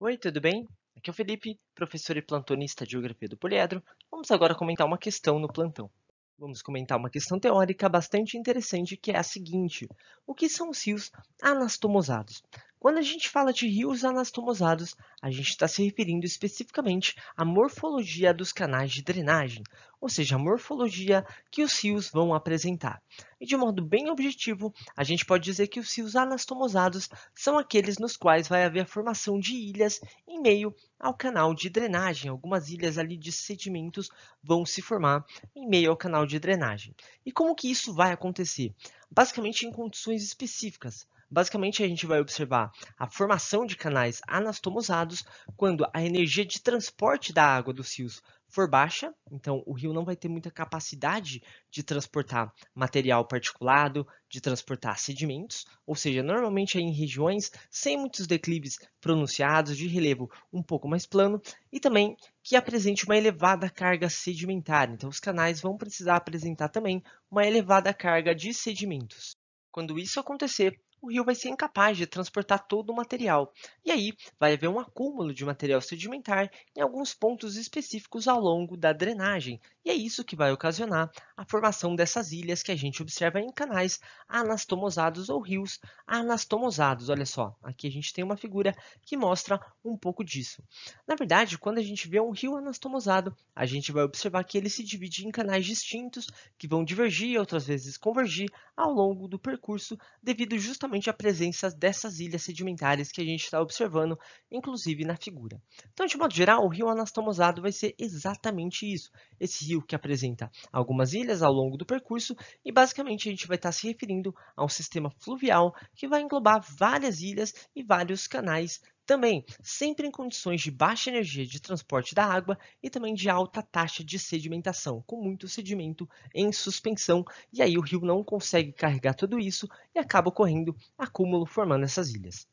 Oi, tudo bem? Aqui é o Felipe, professor e plantonista de Geografia do Poliedro. Vamos agora comentar uma questão no plantão. Vamos comentar uma questão teórica bastante interessante que é a seguinte: O que são os rios anastomosados? Quando a gente fala de rios anastomosados, a gente está se referindo especificamente à morfologia dos canais de drenagem, ou seja, a morfologia que os rios vão apresentar. E de modo bem objetivo, a gente pode dizer que os rios anastomosados são aqueles nos quais vai haver a formação de ilhas em meio ao canal de drenagem. Algumas ilhas ali de sedimentos vão se formar em meio ao canal de drenagem. E como que isso vai acontecer? Basicamente em condições específicas. Basicamente, a gente vai observar a formação de canais anastomosados quando a energia de transporte da água dos rios for baixa, então o rio não vai ter muita capacidade de transportar material particulado, de transportar sedimentos, ou seja, normalmente é em regiões sem muitos declives pronunciados, de relevo um pouco mais plano, e também que apresente uma elevada carga sedimentar. Então os canais vão precisar apresentar também uma elevada carga de sedimentos. Quando isso acontecer, o rio vai ser incapaz de transportar todo o material, e aí vai haver um acúmulo de material sedimentar em alguns pontos específicos ao longo da drenagem, e é isso que vai ocasionar a formação dessas ilhas que a gente observa em canais anastomosados ou rios anastomosados. Olha só, aqui a gente tem uma figura que mostra um pouco disso. Na verdade, quando a gente vê um rio anastomosado, a gente vai observar que ele se divide em canais distintos que vão divergir, outras vezes convergir, ao longo do percurso, devido justamente à presença dessas ilhas sedimentares que a gente está observando, inclusive na figura. Então, de modo geral, o rio anastomosado vai ser exatamente isso, esse rio que apresenta algumas ilhas ao longo do percurso e basicamente a gente vai estar tá se referindo a um sistema fluvial que vai englobar várias ilhas e vários canais também, sempre em condições de baixa energia de transporte da água e também de alta taxa de sedimentação, com muito sedimento em suspensão, e aí o rio não consegue carregar tudo isso e acaba ocorrendo acúmulo formando essas ilhas.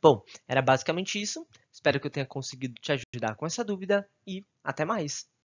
Bom, era basicamente isso. Espero que eu tenha conseguido te ajudar com essa dúvida e até mais!